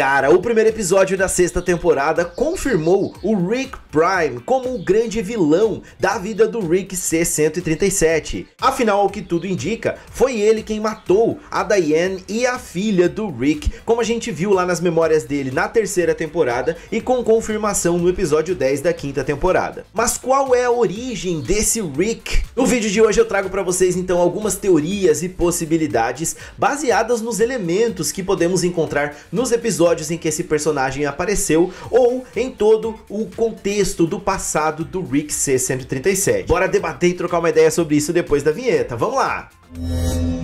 Cara, o primeiro episódio da sexta temporada confirmou o Rick Prime como o grande vilão da vida do Rick C-137. Afinal, ao que tudo indica, foi ele quem matou a Diane e a filha do Rick, como a gente viu lá nas memórias dele na terceira temporada e com confirmação no episódio 10 da quinta temporada. Mas qual é a origem desse Rick? No vídeo de hoje eu trago para vocês então algumas teorias e possibilidades baseadas nos elementos que podemos encontrar nos episódios episódios em que esse personagem apareceu ou em todo o contexto do passado do Rick C137. Bora debater e trocar uma ideia sobre isso depois da vinheta. Vamos lá! Música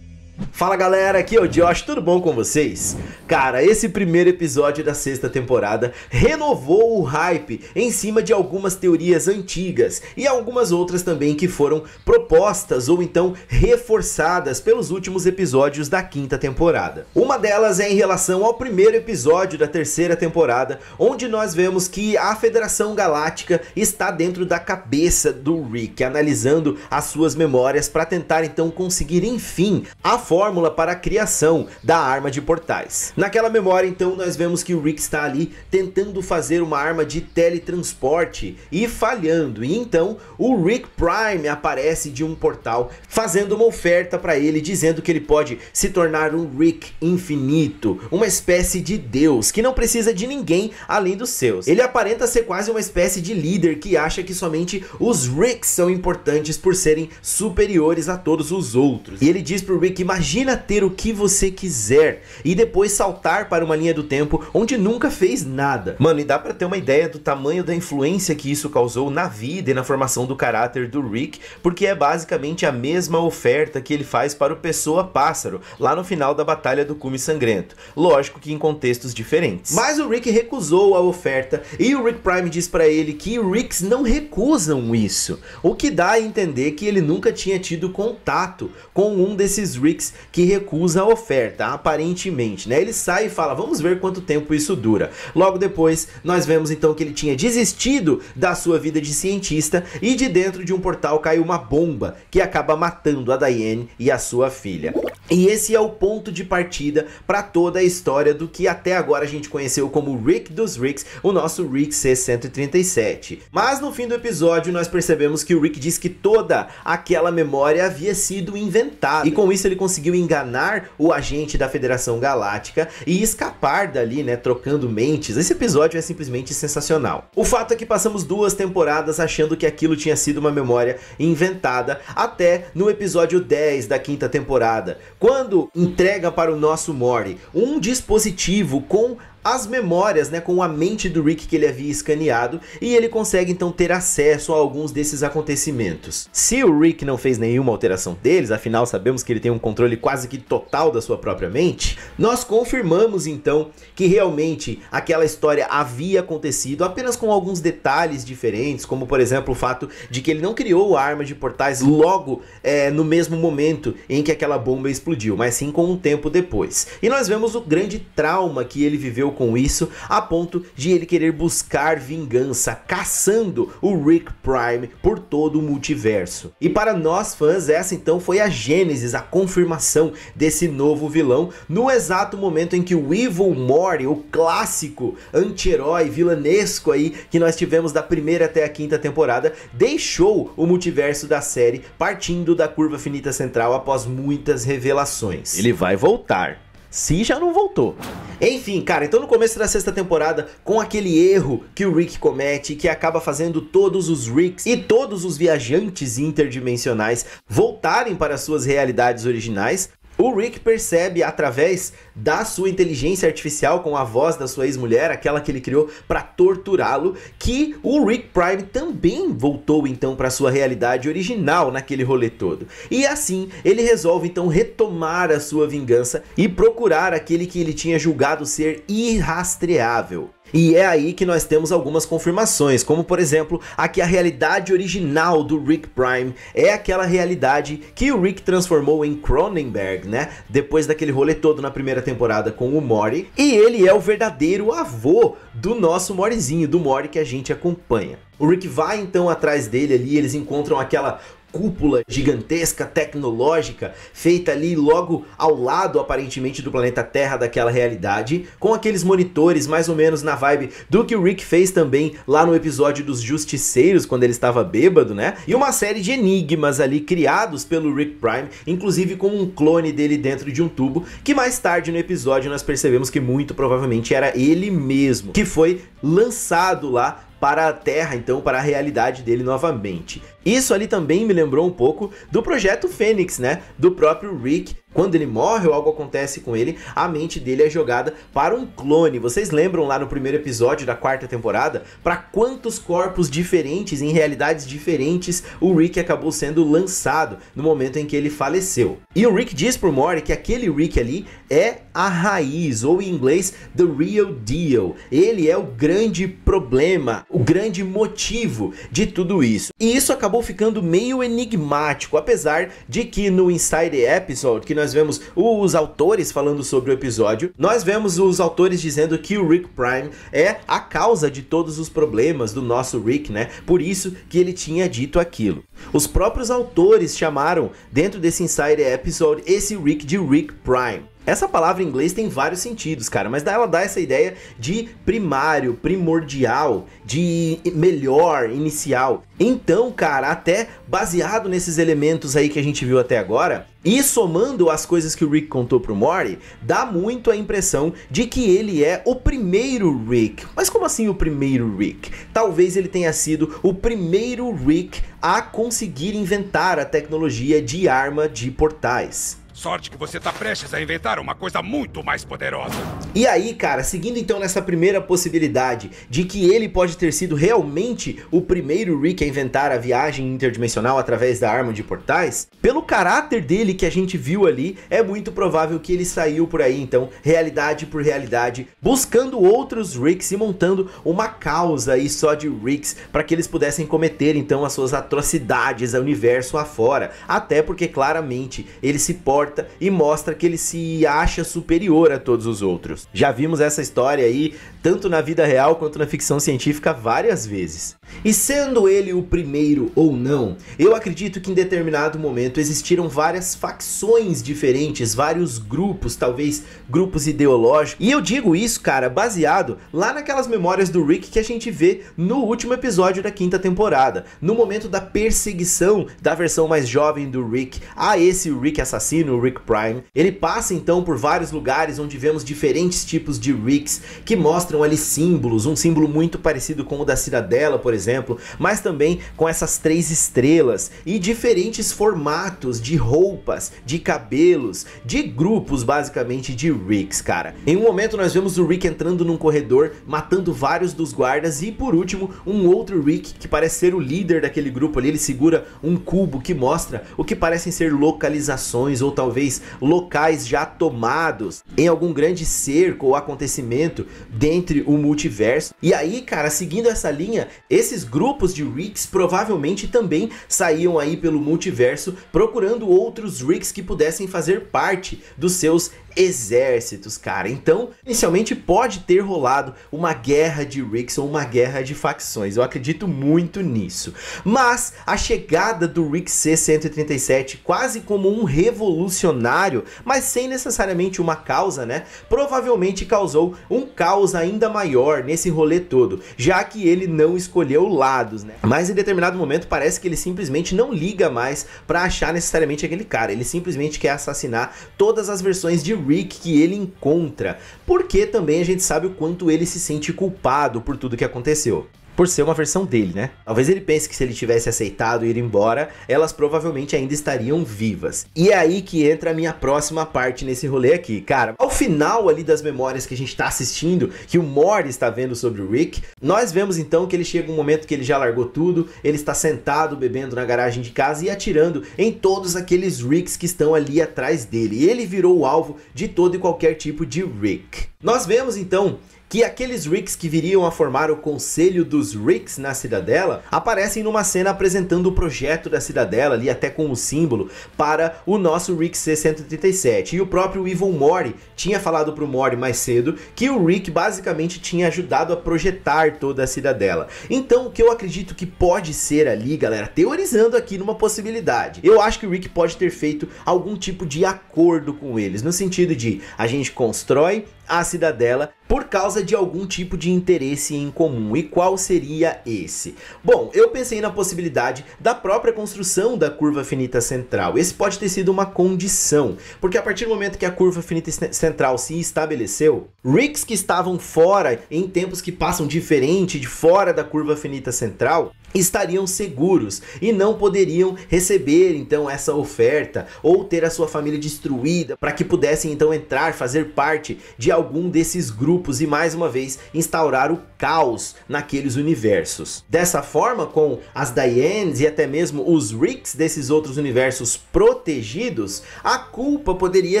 Fala galera, aqui é o Josh, tudo bom com vocês? Cara, esse primeiro episódio da sexta temporada renovou o hype em cima de algumas teorias antigas e algumas outras também que foram propostas ou então reforçadas pelos últimos episódios da quinta temporada. Uma delas é em relação ao primeiro episódio da terceira temporada, onde nós vemos que a Federação Galáctica está dentro da cabeça do Rick, analisando as suas memórias para tentar então conseguir enfim a forma fórmula para a criação da arma de portais. Naquela memória, então, nós vemos que o Rick está ali tentando fazer uma arma de teletransporte e falhando. E então, o Rick Prime aparece de um portal fazendo uma oferta para ele, dizendo que ele pode se tornar um Rick infinito, uma espécie de deus que não precisa de ninguém além dos seus. Ele aparenta ser quase uma espécie de líder que acha que somente os Ricks são importantes por serem superiores a todos os outros. E ele diz pro Rick: "Imagina Imagina ter o que você quiser e depois saltar para uma linha do tempo onde nunca fez nada. Mano, e dá para ter uma ideia do tamanho da influência que isso causou na vida e na formação do caráter do Rick, porque é basicamente a mesma oferta que ele faz para o Pessoa Pássaro, lá no final da Batalha do Cume Sangrento. Lógico que em contextos diferentes. Mas o Rick recusou a oferta e o Rick Prime diz para ele que Ricks não recusam isso, o que dá a entender que ele nunca tinha tido contato com um desses Ricks que recusa a oferta, aparentemente, né? Ele sai e fala: "Vamos ver quanto tempo isso dura". Logo depois, nós vemos então que ele tinha desistido da sua vida de cientista e de dentro de um portal caiu uma bomba que acaba matando a Diane e a sua filha. E esse é o ponto de partida para toda a história do que até agora a gente conheceu como Rick dos Ricks, o nosso Rick C137. Mas no fim do episódio nós percebemos que o Rick diz que toda aquela memória havia sido inventada. E com isso ele conseguiu enganar o agente da Federação Galáctica e escapar dali, né, trocando mentes. Esse episódio é simplesmente sensacional. O fato é que passamos duas temporadas achando que aquilo tinha sido uma memória inventada, até no episódio 10 da quinta temporada quando entrega para o nosso Mori um dispositivo com as memórias né, com a mente do Rick que ele havia escaneado e ele consegue então ter acesso a alguns desses acontecimentos. Se o Rick não fez nenhuma alteração deles, afinal sabemos que ele tem um controle quase que total da sua própria mente, nós confirmamos então que realmente aquela história havia acontecido apenas com alguns detalhes diferentes, como por exemplo o fato de que ele não criou a arma de portais logo é, no mesmo momento em que aquela bomba explodiu, mas sim com um tempo depois. E nós vemos o grande trauma que ele viveu com isso a ponto de ele querer buscar vingança, caçando o Rick Prime por todo o multiverso. E para nós fãs, essa então foi a gênesis, a confirmação desse novo vilão, no exato momento em que o Evil Mori, o clássico anti-herói vilanesco aí que nós tivemos da primeira até a quinta temporada, deixou o multiverso da série partindo da curva finita central após muitas revelações. Ele vai voltar se já não voltou. Enfim, cara, então no começo da sexta temporada, com aquele erro que o Rick comete, que acaba fazendo todos os Ricks e todos os viajantes interdimensionais voltarem para suas realidades originais, o Rick percebe através da sua inteligência artificial com a voz da sua ex-mulher, aquela que ele criou para torturá-lo, que o Rick Prime também voltou então para sua realidade original naquele rolê todo. E assim, ele resolve então retomar a sua vingança e procurar aquele que ele tinha julgado ser irrastreável. E é aí que nós temos algumas confirmações, como por exemplo, a que a realidade original do Rick Prime é aquela realidade que o Rick transformou em Cronenberg, né? Depois daquele rolê todo na primeira temporada com o Mori, e ele é o verdadeiro avô do nosso Morizinho, do Mori que a gente acompanha. O Rick vai então atrás dele ali, eles encontram aquela cúpula gigantesca, tecnológica, feita ali logo ao lado, aparentemente, do planeta Terra daquela realidade, com aqueles monitores mais ou menos na vibe do que o Rick fez também lá no episódio dos Justiceiros, quando ele estava bêbado, né? E uma série de enigmas ali criados pelo Rick Prime, inclusive com um clone dele dentro de um tubo, que mais tarde no episódio nós percebemos que muito provavelmente era ele mesmo, que foi lançado lá para a Terra, então para a realidade dele novamente. Isso ali também me lembrou um pouco do projeto Fênix, né? Do próprio Rick. Quando ele morre ou algo acontece com ele, a mente dele é jogada para um clone. Vocês lembram lá no primeiro episódio da quarta temporada? Para quantos corpos diferentes, em realidades diferentes, o Rick acabou sendo lançado no momento em que ele faleceu. E o Rick diz pro Morty que aquele Rick ali é a raiz, ou em inglês, the real deal. Ele é o grande problema, o grande motivo de tudo isso. E isso acabou acabou ficando meio enigmático, apesar de que no Inside Episode, que nós vemos os autores falando sobre o episódio, nós vemos os autores dizendo que o Rick Prime é a causa de todos os problemas do nosso Rick, né? Por isso que ele tinha dito aquilo. Os próprios autores chamaram, dentro desse Inside Episode, esse Rick de Rick Prime. Essa palavra em inglês tem vários sentidos, cara, mas ela dá essa ideia de primário, primordial, de melhor, inicial. Então, cara, até baseado nesses elementos aí que a gente viu até agora, e somando as coisas que o Rick contou pro Morty, dá muito a impressão de que ele é o primeiro Rick. Mas como assim o primeiro Rick? Talvez ele tenha sido o primeiro Rick a conseguir inventar a tecnologia de arma de portais. Sorte que você tá prestes a inventar uma coisa muito mais poderosa. E aí, cara, seguindo então nessa primeira possibilidade de que ele pode ter sido realmente o primeiro Rick a inventar a viagem interdimensional através da arma de portais, pelo caráter dele que a gente viu ali, é muito provável que ele saiu por aí então, realidade por realidade, buscando outros Ricks e montando uma causa aí só de Ricks para que eles pudessem cometer então as suas atrocidades ao universo afora. Até porque claramente ele se porta e mostra que ele se acha superior a todos os outros. Já vimos essa história aí, tanto na vida real quanto na ficção científica, várias vezes. E sendo ele o primeiro ou não, eu acredito que em determinado momento existiram várias facções diferentes, vários grupos, talvez grupos ideológicos. E eu digo isso, cara, baseado lá naquelas memórias do Rick que a gente vê no último episódio da quinta temporada, no momento da perseguição da versão mais jovem do Rick a esse Rick assassino, o Rick Prime. Ele passa então por vários lugares onde vemos diferentes tipos de Ricks que mostram ali símbolos, um símbolo muito parecido com o da Cidadela, por exemplo exemplo, mas também com essas três estrelas e diferentes formatos de roupas, de cabelos, de grupos basicamente de Ricks, cara. Em um momento nós vemos o Rick entrando num corredor, matando vários dos guardas e por último um outro Rick que parece ser o líder daquele grupo ali, ele segura um cubo que mostra o que parecem ser localizações ou talvez locais já tomados em algum grande cerco ou acontecimento dentre o multiverso. E aí, cara, seguindo essa linha, esse esses grupos de Ricks provavelmente também saíam aí pelo multiverso procurando outros Ricks que pudessem fazer parte dos seus exércitos, cara. Então, inicialmente pode ter rolado uma guerra de Rickson, uma guerra de facções. Eu acredito muito nisso. Mas a chegada do Rick C-137 quase como um revolucionário, mas sem necessariamente uma causa, né? Provavelmente causou um caos ainda maior nesse rolê todo, já que ele não escolheu lados, né? Mas em determinado momento parece que ele simplesmente não liga mais para achar necessariamente aquele cara. Ele simplesmente quer assassinar todas as versões de Rick que ele encontra, porque também a gente sabe o quanto ele se sente culpado por tudo que aconteceu por ser uma versão dele, né? Talvez ele pense que se ele tivesse aceitado ir embora, elas provavelmente ainda estariam vivas. E é aí que entra a minha próxima parte nesse rolê aqui, cara. Ao final ali das memórias que a gente tá assistindo, que o Mori está vendo sobre o Rick, nós vemos então que ele chega um momento que ele já largou tudo, ele está sentado bebendo na garagem de casa e atirando em todos aqueles Ricks que estão ali atrás dele. Ele virou o alvo de todo e qualquer tipo de Rick. Nós vemos então que aqueles Ricks que viriam a formar o Conselho dos Ricks na Cidadela aparecem numa cena apresentando o projeto da Cidadela, ali até com o símbolo, para o nosso Rick C-137. E o próprio Evil Mori tinha falado pro Mori mais cedo que o Rick basicamente tinha ajudado a projetar toda a Cidadela. Então, o que eu acredito que pode ser ali, galera, teorizando aqui numa possibilidade, eu acho que o Rick pode ter feito algum tipo de acordo com eles, no sentido de a gente constrói a cidadela por causa de algum tipo de interesse em comum. E qual seria esse? Bom, eu pensei na possibilidade da própria construção da curva finita central. Esse pode ter sido uma condição, porque a partir do momento que a curva finita central se estabeleceu, ricks que estavam fora em tempos que passam diferente de fora da curva finita central estariam seguros e não poderiam receber então essa oferta ou ter a sua família destruída para que pudessem então entrar, fazer parte de algum desses grupos e mais uma vez instaurar o caos naqueles universos. Dessa forma, com as Dianes e até mesmo os Ricks desses outros universos protegidos, a culpa poderia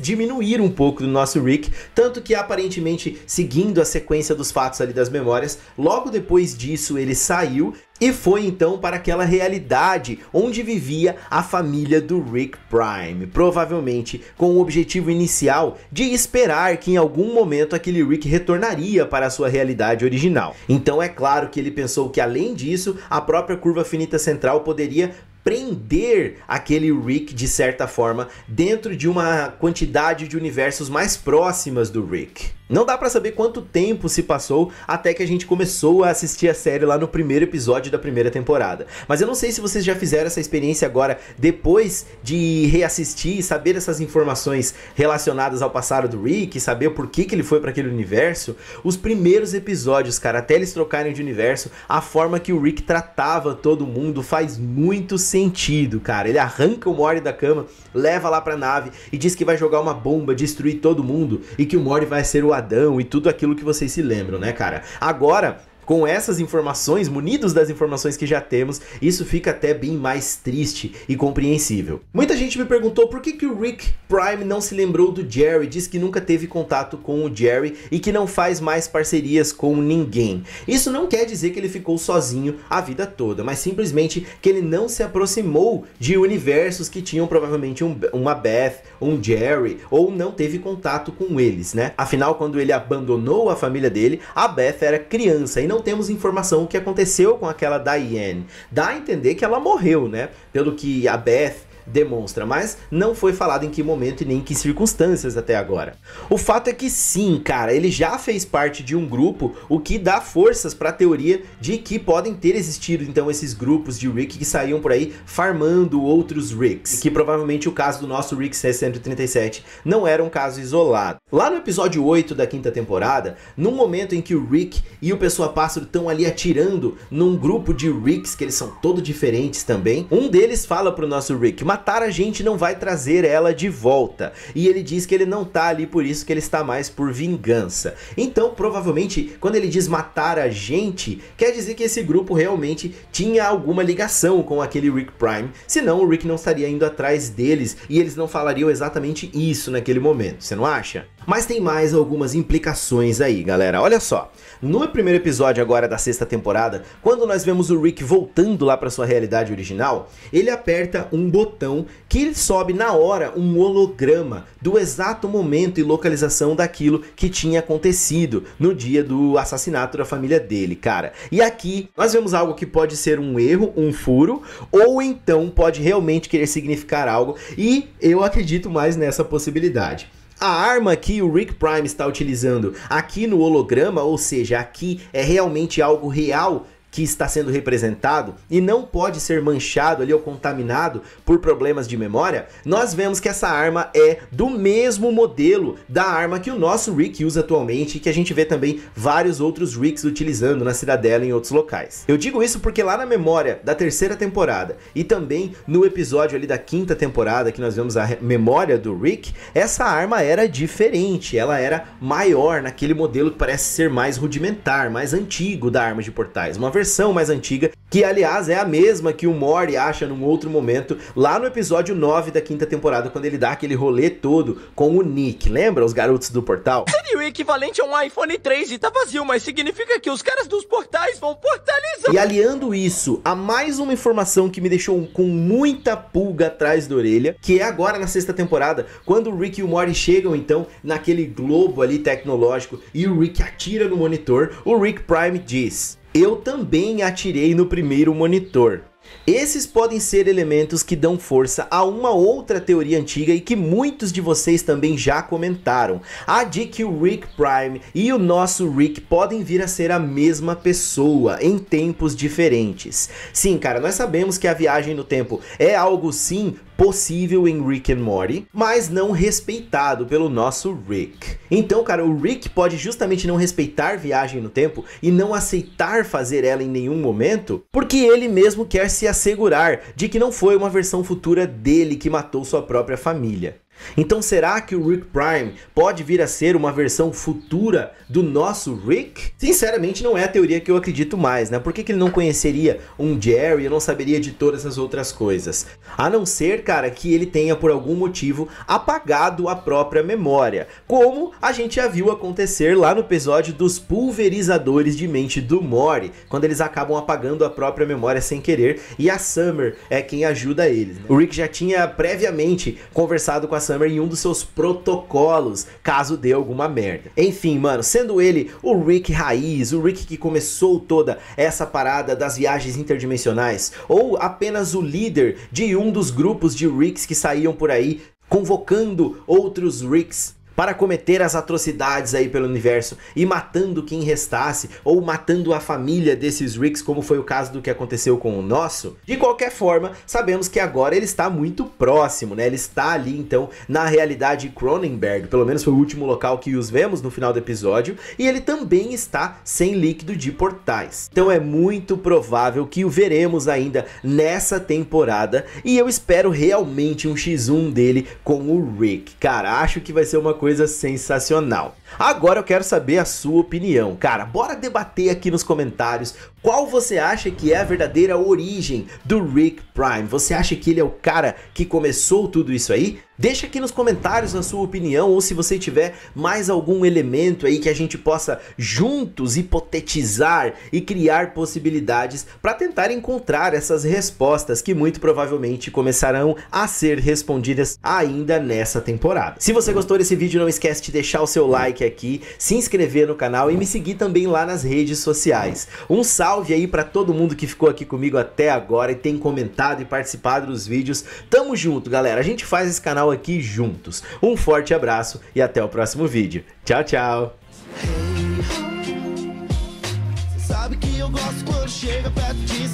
diminuir um pouco do nosso Rick, tanto que aparentemente seguindo a sequência dos fatos ali das memórias, logo depois disso ele saiu e foi então para aquela realidade onde vivia a família do Rick Prime, provavelmente com o objetivo inicial de esperar que em algum momento aquele Rick retornaria para a sua realidade original. Então é claro que ele pensou que além disso, a própria curva finita central poderia prender aquele Rick de certa forma dentro de uma quantidade de universos mais próximas do Rick. Não dá para saber quanto tempo se passou até que a gente começou a assistir a série lá no primeiro episódio da primeira temporada. Mas eu não sei se vocês já fizeram essa experiência agora depois de reassistir e saber essas informações relacionadas ao passado do Rick, saber por que, que ele foi para aquele universo. Os primeiros episódios, cara, até eles trocarem de universo, a forma que o Rick tratava todo mundo faz muito sentido, cara. Ele arranca o Mori da cama, leva lá pra nave e diz que vai jogar uma bomba, destruir todo mundo e que o Mori vai ser o e tudo aquilo que vocês se lembram, né, cara? Agora, com essas informações, munidos das informações que já temos, isso fica até bem mais triste e compreensível. Muita gente me perguntou por que, que o Rick Prime não se lembrou do Jerry, diz que nunca teve contato com o Jerry e que não faz mais parcerias com ninguém. Isso não quer dizer que ele ficou sozinho a vida toda, mas simplesmente que ele não se aproximou de universos que tinham provavelmente um, uma Beth, um Jerry, ou não teve contato com eles, né? Afinal, quando ele abandonou a família dele, a Beth era criança e não temos informação o que aconteceu com aquela Diane. Dá a entender que ela morreu, né? Pelo que a Beth demonstra, mas não foi falado em que momento e nem em que circunstâncias até agora. O fato é que sim, cara, ele já fez parte de um grupo, o que dá forças para a teoria de que podem ter existido então esses grupos de Rick que saíam por aí farmando outros Ricks, e que provavelmente o caso do nosso Rick 637 não era um caso isolado. Lá no episódio 8 da quinta temporada, num momento em que o Rick e o Pessoa Pássaro estão ali atirando num grupo de Ricks que eles são todos diferentes também, um deles fala pro nosso Rick, Matar a gente não vai trazer ela de volta. E ele diz que ele não tá ali por isso, que ele está mais por vingança. Então, provavelmente, quando ele diz matar a gente, quer dizer que esse grupo realmente tinha alguma ligação com aquele Rick Prime, senão o Rick não estaria indo atrás deles e eles não falariam exatamente isso naquele momento, você não acha? Mas tem mais algumas implicações aí, galera. Olha só. No primeiro episódio agora da sexta temporada, quando nós vemos o Rick voltando lá para sua realidade original, ele aperta um botão que sobe na hora um holograma do exato momento e localização daquilo que tinha acontecido no dia do assassinato da família dele, cara. E aqui nós vemos algo que pode ser um erro, um furo, ou então pode realmente querer significar algo, e eu acredito mais nessa possibilidade. A arma que o Rick Prime está utilizando aqui no holograma, ou seja, aqui é realmente algo real que está sendo representado e não pode ser manchado ali ou contaminado por problemas de memória, nós vemos que essa arma é do mesmo modelo da arma que o nosso Rick usa atualmente e que a gente vê também vários outros Ricks utilizando na Cidadela e em outros locais. Eu digo isso porque lá na memória da terceira temporada e também no episódio ali da quinta temporada que nós vemos a memória do Rick, essa arma era diferente, ela era maior naquele modelo que parece ser mais rudimentar, mais antigo da arma de portais, uma versão mais antiga, que aliás é a mesma que o Mori acha num outro momento, lá no episódio 9 da quinta temporada, quando ele dá aquele rolê todo com o Nick. Lembra os garotos do portal? Seria o equivalente a um iPhone 3 e tá vazio, mas significa que os caras dos portais vão portalizar. E aliando isso a mais uma informação que me deixou com muita pulga atrás da orelha, que é agora na sexta temporada, quando o Rick e o Mori chegam então naquele globo ali tecnológico e o Rick atira no monitor, o Rick Prime diz: eu também atirei no primeiro monitor. Esses podem ser elementos que dão força a uma outra teoria antiga e que muitos de vocês também já comentaram, a de que o Rick Prime e o nosso Rick podem vir a ser a mesma pessoa em tempos diferentes. Sim, cara, nós sabemos que a viagem no tempo é algo sim possível em Rick and Morty, mas não respeitado pelo nosso Rick. Então, cara, o Rick pode justamente não respeitar viagem no tempo e não aceitar fazer ela em nenhum momento, porque ele mesmo quer se assegurar de que não foi uma versão futura dele que matou sua própria família. Então será que o Rick Prime pode vir a ser uma versão futura do nosso Rick? Sinceramente não é a teoria que eu acredito mais, né? Por que, que ele não conheceria um Jerry, e não saberia de todas as outras coisas? A não ser, cara, que ele tenha por algum motivo apagado a própria memória, como a gente já viu acontecer lá no episódio dos pulverizadores de mente do Mori, quando eles acabam apagando a própria memória sem querer e a Summer é quem ajuda eles. Né? O Rick já tinha previamente conversado com a Summer em um dos seus protocolos, caso dê alguma merda. Enfim, mano, sendo ele o Rick raiz, o Rick que começou toda essa parada das viagens interdimensionais, ou apenas o líder de um dos grupos de Ricks que saíam por aí convocando outros Ricks para cometer as atrocidades aí pelo universo e matando quem restasse ou matando a família desses Ricks, como foi o caso do que aconteceu com o nosso. De qualquer forma, sabemos que agora ele está muito próximo, né? Ele está ali então na realidade Cronenberg, pelo menos foi o último local que os vemos no final do episódio, e ele também está sem líquido de portais. Então é muito provável que o veremos ainda nessa temporada e eu espero realmente um X1 dele com o Rick. Cara, acho que vai ser uma coisa coisa sensacional. Agora eu quero saber a sua opinião, cara. Bora debater aqui nos comentários qual você acha que é a verdadeira origem do Rick Prime? Você acha que ele é o cara que começou tudo isso aí? Deixa aqui nos comentários a sua opinião ou se você tiver mais algum elemento aí que a gente possa juntos hipotetizar e criar possibilidades para tentar encontrar essas respostas que muito provavelmente começarão a ser respondidas ainda nessa temporada. Se você gostou desse vídeo, não esquece de deixar o seu like aqui, se inscrever no canal e me seguir também lá nas redes sociais. Um salve salve aí para todo mundo que ficou aqui comigo até agora e tem comentado e participado dos vídeos. Tamo junto, galera. A gente faz esse canal aqui juntos. Um forte abraço e até o próximo vídeo. Tchau, tchau.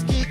Hey,